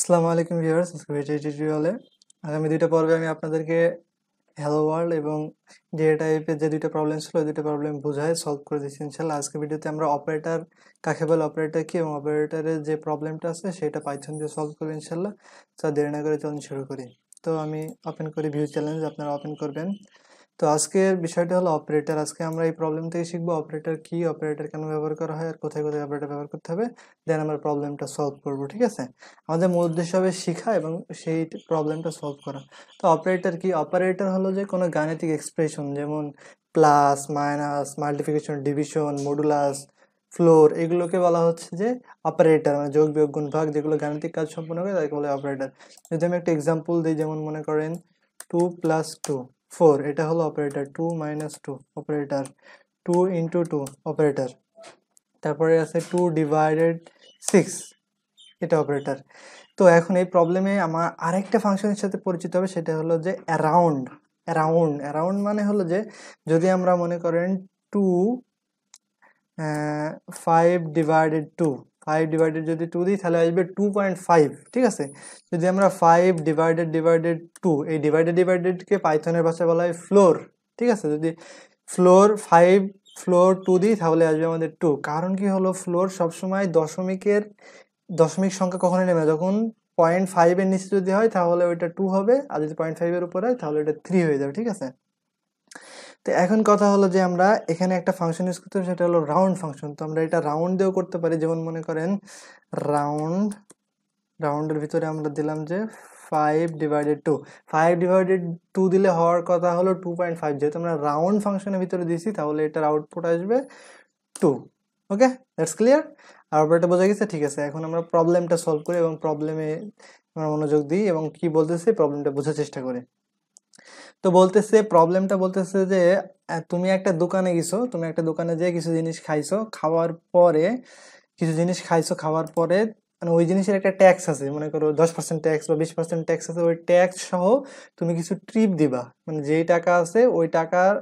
আসসালামু আলাইকুম ভিউয়ার্স টিউটোরিয়ালে আগামী দুইটা পর্বে আমি আপনাদেরকে হ্যালো ওয়ার্ল্ড এবং ডিএ টাইপের যে দুইটা প্রবলেম ছিল ওই দুইটা প্রবলেম বোঝায় সলভ করে দিচ্ছি ইনশাল্লাহ আজকে ভিডিওতে আমরা অপারেটার কাকে বলে অপারেটার কি এবং অপারেটারের যে প্রবলেমটা আছে সেটা পাইছেন দিয়ে সলভ করবো ইনশাল্লাহ তা দেরি না করে চলুন শুরু করি তো আমি ওপেন করি ভিউ চ্যালেঞ্জ আপনারা ওপেন করবেন তো আজকের বিষয়টা হলো অপারেটর আজকে আমরা এই প্রবলেম থেকে শিখবো অপারেটর কি অপারেটর কেন ব্যবহার করা হয় আর কোথায় কোথায় অপারেটর ব্যবহার করতে হবে দেন আমরা প্রবলেমটা সলভ করব ঠিক আছে আমাদের মূল উদ্দেশ্য হবে শেখা এবং সেই প্রবলেমটা সলভ করা তো অপারেটর কি অপারেটর হলো যে কোনো গাণিতিক এক্সপ্রেশন যেমন plus minus multiplication division modulus floor এগুলোকে বলা হচ্ছে যে অপারেটর মানে যোগ বিয়োগ গুণ ভাগ যেগুলো গাণিতিক কাজ সম্পন্ন করে তাকে বলে অপারেটর যদি আমি একটা এক্সাম্পল দিই যেমন মনে করেন টু প্লাস টু ফোর এটা হলো operator two minus two operator two into two operator তারপরে আছে টু ডিভাইডেড সিক্স এটা অপারেটার তো এখন এই প্রবলেমে আমার আরেকটা ফাংশনের সাথে পরিচিত হবে সেটা হলো যে অ্যারাউন্ড অ্যারাউন্ড অ্যারাউন্ড মানে হলো যে যদি আমরা মনে করেন two five divided two five divided যদি টু দিই তাহলে আসবে টু পয়েন্ট ফাইভ ঠিক আছে যদি আমরা ফাইভ ডিভাইডেড ডিভাইডেড টু এই ডিভাইডেড ডিভাইডেডকে পাইথনের ভাষায় বলা হয় ফ্লোর ঠিক আছে যদি ফ্লোর ফাইভ ফ্লোর টু দিই তাহলে আসবে আমাদের টু কারণ কি হলো ফ্লোর সবসময় দশমিকের দশমিক সংখ্যা কখনই নেবে যখন পয়েন্ট ফাইভের নিচে যদি হয় তাহলে ওইটা টু হবে আর যদি পয়েন্ট ফাইভের উপরে হয় তাহলে ওটা থ্রি হয়ে যাবে ঠিক আছে তো এখন কথা হলো যে আমরা এখানে একটা ফাংশন ইউজ করতে সেটা হলো রাউন্ড ফাংশন তো আমরা এটা রাউন্ড দিয়েও করতে পারি যেমন মনে করেন রাউন্ড রাউন্ডের ভিতরে আমরা দিলাম যে five divided two five divided two দিলে হওয়ার কথা হলো টু পয়েন্ট ফাইভ যেহেতু আমরা রাউন্ড ফাংশনের ভিতরে দিছি তাহলে এটার আউটপুট আসবে টু ওকে দ্যাটস ক্লিয়ার আর ব্যাপারটা বোঝা গেছে ঠিক আছে এখন আমরা প্রবলেমটা সলভ করি এবং প্রবলেমে আমরা মনোযোগ দিই এবং কি বলতেছে প্রবলেমটা বোঝার চেষ্টা করি তো বলতেছে প্রবলেমটা বলতেছে যে তুমি একটা দোকানে গেছো তুমি একটা দোকানে যেয়ে কিছু জিনিস খাইছো খাওয়ার পরে কিছু জিনিস খাইছো খাওয়ার পরে মানে ওই জিনিসের একটা ট্যাক্স আছে মনে করো দশ পার্সেন্ট ট্যাক্স বা বিশ পার্সেন্ট ট্যাক্স আছে ওই ট্যাক্স সহ তুমি কিছু ট্রিপ দিবা মানে যেই টাকা আছে ওই টাকার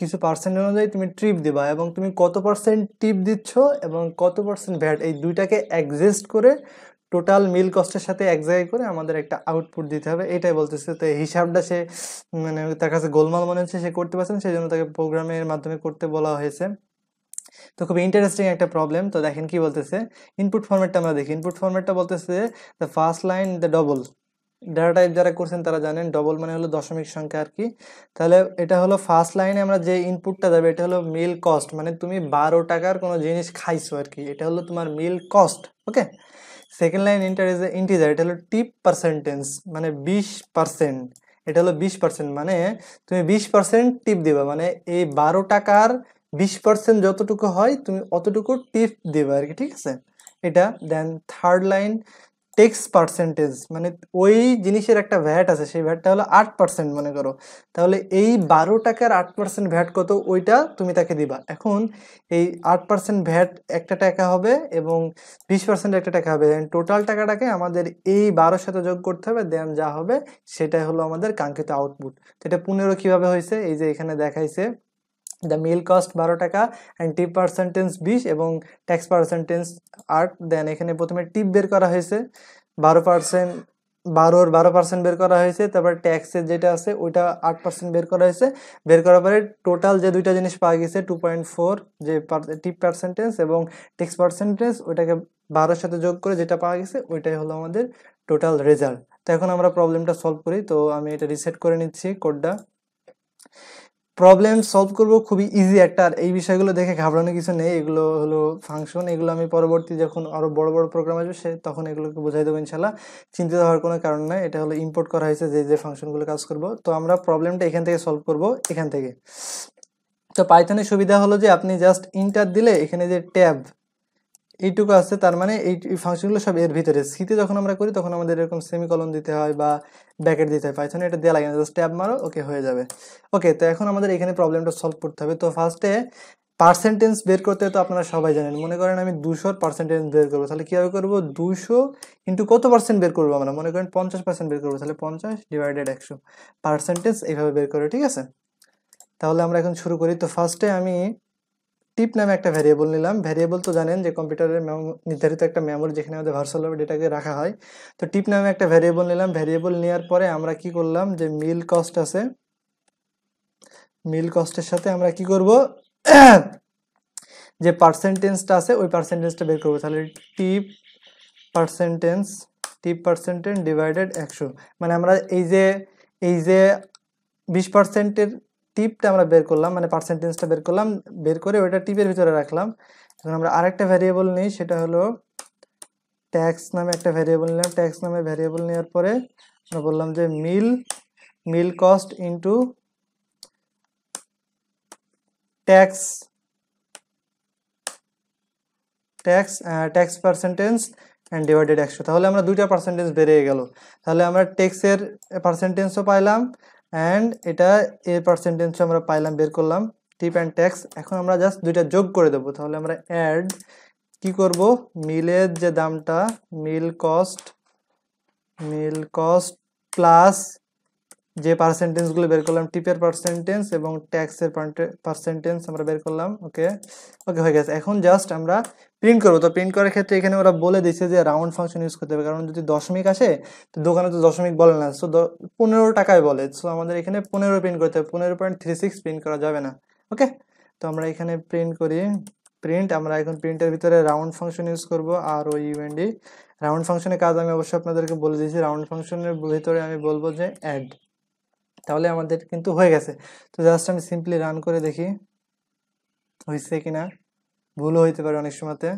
কিছু পার্সেন্ট অনুযায়ী তুমি ট্রিপ দিবা এবং তুমি কত পার্সেন্ট টিপ দিচ্ছ এবং কত পার্সেন্ট ভ্যাট এই দুইটাকে অ্যাডজাস্ট করে টোটাল মিল কস্টের সাথে এক জায়গায় করে আমাদের একটা আউটপুট দিতে হবে এটাই বলতেছে তো হিসাবটা সে মানে তার কাছে গোলমাল মনে হচ্ছে সে করতে পারছে না সেই জন্য তাকে প্রোগ্রামের মাধ্যমে করতে বলা হয়েছে তো খুব ইন্টারেস্টিং একটা প্রবলেম তো দেখেন কি বলতেছে ইনপুট ফর্মেটটা আমরা দেখি ইনপুট ফর্মেটটা বলতেছে the first line the double data type যারা করছেন তারা জানেন ডবল মানে হলো দশমিক সংখ্যা আর কি তাহলে এটা হলো ফার্স্ট লাইনে আমরা যে ইনপুটটা দেবো এটা হলো মিল কস্ট মানে তুমি বারো টাকার কোনো জিনিস খাইছো আর কি এটা হলো তোমার meal cost okay second line integer integer এটা হলো টিপ পার্সেন্টেন্স মানে বিশ পার্সেন্ট এটা হলো বিশ পার্সেন্ট মানে তুমি বিশ পার্সেন্ট টিপ দিবা মানে এই বারো টাকার বিশ পার্সেন্ট যতটুকু হয় তুমি অতটুকু টিপ দিবা আর কি ঠিক আছে এটা then third line tax percentage মানে ওই জিনিসের একটা ভ্যাট আছে সেই ভ্যাটটা হলো আট পার্সেন্ট মনে করো তাহলে এই বারো টাকার আট পার্সেন্ট ভ্যাট কত ওইটা তুমি তাকে দিবা এখন এই আট পার্সেন্ট ভ্যাট একটা টাকা হবে এবং বিশ পার্সেন্ট একটা টাকা হবে টোটাল টাকাটাকে আমাদের এই বারোর সাথে যোগ করতে হবে দেন যা হবে সেটাই হলো আমাদের কাঙ্ক্ষিত আউটপুট এটা পনেরো কীভাবে হয়েছে এই যে এখানে দেখাইছে দ্য মিল কস্ট বারো টাকা অ্যান্ড টিপ পার্সেন্টেন্স বিশ এবং ট্যাক্স পার্সেন্টেন্স আট দেন এখানে প্রথমে টিপ বের করা হয়েছে বারো পার্সেন্ট বারোর বারো পার্সেন্ট বের করা হয়েছে তারপর ট্যাক্সের যেটা আছে ওইটা আট পার্সেন্ট বের করা হয়েছে বের করার পরে টোটাল যে দুইটা জিনিস পাওয়া গেছে টু পয়েন্ট ফোর যে টিপ পার্সেন্টেজ এবং ট্যাক্স পার্সেন্টেজ ওইটাকে বারোর সাথে যোগ করে যেটা পাওয়া গেছে ওইটাই হলো আমাদের টোটাল রেজাল্ট তো এখন আমরা প্রবলেমটা সলভ করি তো আমি এটা রিসেট করে নিচ্ছি কোডটা প্রবলেম সলভ করব খুবই ইজি একটা আর এই বিষয়গুলো দেখে ঘাবড়ানো কিছু নেই এগুলো হলো ফাংশন এগুলো আমি পরবর্তী যখন আরও বড় বড় প্রোগ্রাম আসবে সে তখন এগুলোকে বোঝাই দেবো ইনশাল্লাহ চিন্তিত হওয়ার কোনো কারণ নাই এটা হলো ইম্পোর্ট করা হয়েছে যে যে ফাংশনগুলো কাজ করব তো আমরা প্রবলেমটা এখান থেকে সলভ করব এখান থেকে তো পাইথনের সুবিধা হলো যে আপনি জাস্ট ইন্টার দিলে এখানে যে ট্যাব এইটুকু আছে তার মানে এই ফাংশনগুলো সব এর ভিতরে সিতে যখন আমরা করি তখন আমাদের এরকম সেমিকলন দিতে হয় বা ব্যাকেট দিতে হয় পাইথনে এটা দেওয়া লাগে না স্ট্যাপ মারো ওকে হয়ে যাবে ওকে তো এখন আমাদের এখানে প্রবলেমটা সলভ করতে হবে তো ফার্স্টে পার্সেন্টেজ বের করতে তো আপনারা সবাই জানেন মনে করেন আমি দুশোর পার্সেন্টেজ বের করবো তাহলে কীভাবে করবো দুশো ইন্টু কত পার্সেন্ট বের করবো আমরা মনে করেন পঞ্চাশ পার্সেন্ট বের করবো তাহলে পঞ্চাশ ডিভাইডেড একশো পার্সেন্টেজ এইভাবে বের করে ঠিক আছে তাহলে আমরা এখন শুরু করি তো ফার্স্টে আমি টিপ নামে একটা ভ্যারিয়েবল নিলাম ভ্যারিয়েবল তো জানেন যে কম্পিউটারের নির্ধারিত একটা মেমোরি যেখানে আমাদের ভার্সাল ডেটাকে রাখা হয় তো টিপ নামে একটা ভ্যারিয়েবল নিলাম ভ্যারিয়েবল নেওয়ার পরে আমরা কি করলাম যে মিল কস্ট আছে মিল কস্টের সাথে আমরা কি করব যে পার্সেন্টেজটা আছে ওই পার্সেন্টেজটা বের করবো তাহলে tip percentage tip percentage divided একশো মানে আমরা এই যে এই যে বিশ পার্সেন্টের টিপটা আমরা বের করলাম মানে পার্সেন্টেজটা বের করলাম বের করে ওইটা টিপের ভিতরে রাখলাম এখন আমরা আরেকটা ভ্যারিয়েবল নিই সেটা হলো ট্যাক্স নামে একটা ভ্যারিয়েবল নিলাম ট্যাক্স নামে ভ্যারিয়েবল নেওয়ার পরে আমরা বললাম যে meal meal cost into tax tax tax percentage and divided একশো তাহলে আমরা দুইটা পার্সেন্টেজ বেড়ে গেল তাহলে আমরা ট্যাক্সের পার্সেন্টেজও পাইলাম অ্যান্ড এটা এ পার্সেন্টেন্স আমরা পাইলাম বের করলাম টিপ অ্যান্ড ট্যাক্স এখন আমরা জাস্ট দুইটা যোগ করে দেবো তাহলে আমরা অ্যাড কি করব মিলের যে দামটা meal cost meal cost plus যে পার্সেন্টেজগুলো বের করলাম টিপের পার্সেন্টেন্স এবং ট্যাক্সের পার্সেন্টেজ আমরা বের করলাম ওকে ওকে হয়ে গেছে এখন জাস্ট আমরা প্রিন্ট করবো তো প্রিন্ট করার ক্ষেত্রে এখানে ওরা বলে দিচ্ছে যে রাউন্ড ফাংশন ইউজ করতে হবে কারণ যদি দশমিক আসে তো দোকানে তো দশমিক বলে না সো পনেরো টাকায় বলে সো আমাদের এখানে পনেরো প্রিন্ট করতে হবে পনেরো পয়েন্ট থ্রি সিক্স প্রিন্ট করা যাবে না ওকে তো আমরা এখানে প্রিন্ট করি প্রিন্ট আমরা এখন প্রিন্টের ভিতরে রাউন্ড ফাংশন ইউজ করবো আর ওই ইউএনডি রাউন্ড ফাংশনের কাজ আমি অবশ্যই আপনাদেরকে বলে দিয়েছি রাউন্ড ফাংশনের ভিতরে আমি বলবো যে অ্যাড তাহলে আমাদের কিন্তু হয়ে গেছে তো জাস্ট আমি সিম্পলি রান করে দেখি হয়েছে কি না ভুলও হইতে পারে অনেক সময়তে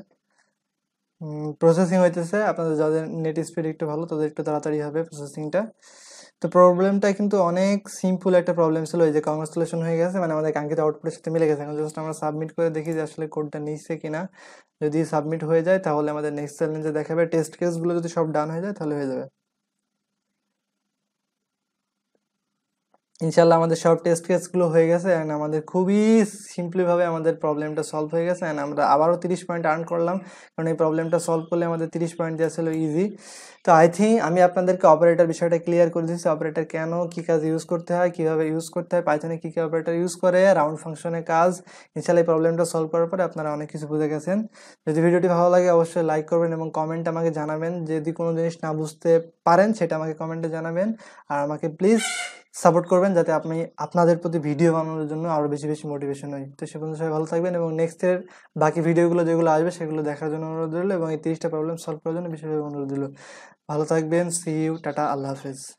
প্রসেসিং হইতেছে আপনাদের যাদের নেট স্পিড একটু ভালো তাদের একটু তাড়াতাড়ি হবে প্রসেসিংটা তো প্রবলেমটা কিন্তু অনেক সিম্পল একটা প্রবলেম ছিল ওই যে কংগ্রেচুলেশন হয়ে গেছে মানে আমাদের কাঙ্ক্ষিত আউটপুটের সাথে মিলে গেছে এখন জাস্ট আমরা সাবমিট করে দেখি যে আসলে কোডটা নিচ্ছে কিনা যদি সাবমিট হয়ে যায় তাহলে আমাদের নেক্সট চ্যালেঞ্জে দেখাবে টেস্ট কেসগুলো যদি সব ডান হয়ে যায় তাহলে হয়ে যাবে ইনশাল্লাহ আমাদের সব টেস্ট কেসগুলো হয়ে গেছে অ্যান্ড আমাদের খুবই সিম্পলিভাবে আমাদের প্রবলেমটা সলভ হয়ে গেছে অ্যান্ড আমরা আবারও তিরিশ পয়েন্ট আর্ন করলাম কারণ এই প্রবলেমটা সলভ করলে আমাদের তিরিশ পয়েন্ট দেওয়া ছিল ইজি তো আই থিঙ্ক আমি আপনাদেরকে অপারেটার বিষয়টা ক্লিয়ার করে দিচ্ছি অপারেটার কেন কী কাজ ইউজ করতে হয় কীভাবে ইউজ করতে হয় পাইথনে কী কী অপারেটার ইউজ করে রাউন্ড ফাংশনে কাজ ইনশাল্লাহ এই প্রবলেমটা সলভ করার পরে আপনারা অনেক কিছু বুঝে গেছেন যদি ভিডিওটি ভালো লাগে অবশ্যই লাইক করবেন এবং কমেন্ট আমাকে জানাবেন যদি কোনো জিনিস না বুঝতে পারেন সেটা আমাকে কমেন্টে জানাবেন আর আমাকে প্লিজ সাপোর্ট করবেন যাতে আপনি আপনাদের প্রতি ভিডিও বানানোর জন্য আরও বেশি বেশি মোটিভেশন হয় তো সে পর্যন্ত সবাই ভালো থাকবেন এবং নেক্সট এর বাকি ভিডিওগুলো যেগুলো আসবে সেগুলো দেখার জন্য অনুরোধ রইল এবং এই তিরিশটা প্রবলেম সলভ করার জন্য বিশেষভাবে অনুরোধ দিল ভালো থাকবেন সি ইউ টাটা আল্লাহ হাফেজ